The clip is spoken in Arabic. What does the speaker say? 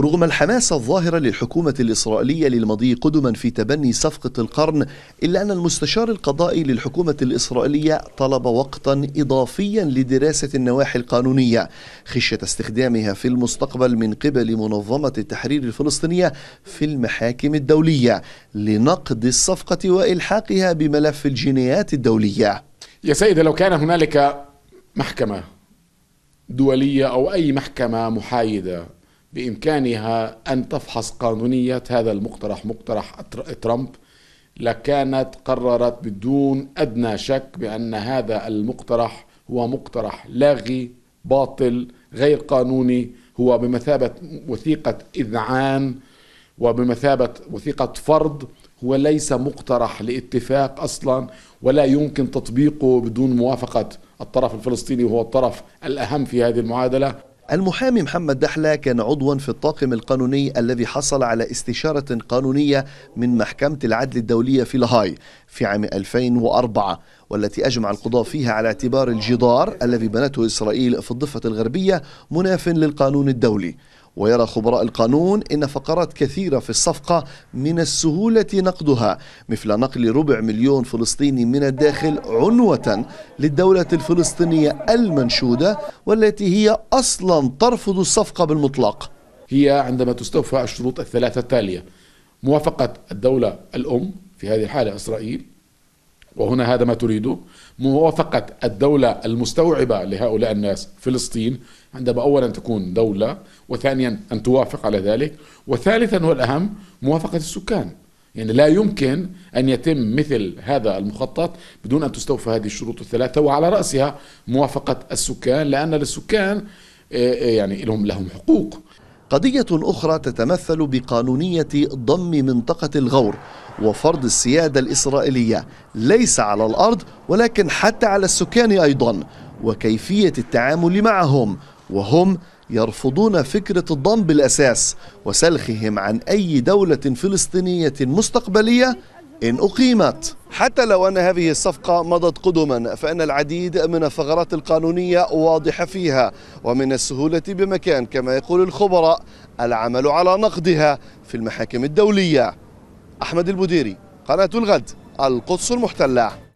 رغم الحماسة الظاهرة للحكومة الإسرائيلية للمضي قدما في تبني صفقة القرن إلا أن المستشار القضائي للحكومة الإسرائيلية طلب وقتا إضافيا لدراسة النواحي القانونية خشية استخدامها في المستقبل من قبل منظمة التحرير الفلسطينية في المحاكم الدولية لنقد الصفقة وإلحاقها بملف الجنايات الدولية يا سيدي لو كان هنالك محكمة دولية أو أي محكمة محايدة بإمكانها أن تفحص قانونية هذا المقترح مقترح ترامب لكانت قررت بدون أدنى شك بأن هذا المقترح هو مقترح لاغي باطل غير قانوني هو بمثابة وثيقة إذعان وبمثابة وثيقة فرض هو ليس مقترح لاتفاق أصلا ولا يمكن تطبيقه بدون موافقة الطرف الفلسطيني وهو الطرف الأهم في هذه المعادلة المحامي محمد دحلة كان عضوا في الطاقم القانوني الذي حصل على استشارة قانونية من محكمة العدل الدولية في لاهاي في عام 2004 والتي أجمع القضاة فيها على اعتبار الجدار الذي بنته إسرائيل في الضفة الغربية مناف للقانون الدولي ويرى خبراء القانون إن فقرات كثيرة في الصفقة من السهولة نقدها مثل نقل ربع مليون فلسطيني من الداخل عنوة للدولة الفلسطينية المنشودة والتي هي أصلا ترفض الصفقة بالمطلق هي عندما تستوفى الشروط الثلاثة التالية موافقة الدولة الأم في هذه الحالة إسرائيل وهنا هذا ما تريده موافقة الدولة المستوعبة لهؤلاء الناس فلسطين عندما أولا تكون دولة وثانيا أن توافق على ذلك وثالثا والأهم موافقة السكان يعني لا يمكن أن يتم مثل هذا المخطط بدون أن تستوفى هذه الشروط الثلاثة وعلى رأسها موافقة السكان لأن للسكان آه، آه، يعني لهم لهم حقوق قضية أخرى تتمثل بقانونية ضم منطقة الغور وفرض السيادة الإسرائيلية ليس على الأرض ولكن حتى على السكان أيضا وكيفية التعامل معهم وهم يرفضون فكرة الضم بالأساس وسلخهم عن أي دولة فلسطينية مستقبلية إن أقيمت حتى لو أن هذه الصفقة مضت قدما فإن العديد من الثغرات القانونية واضحة فيها ومن السهولة بمكان كما يقول الخبراء العمل على نقدها في المحاكم الدولية أحمد البديري قناة الغد القدس المحتلة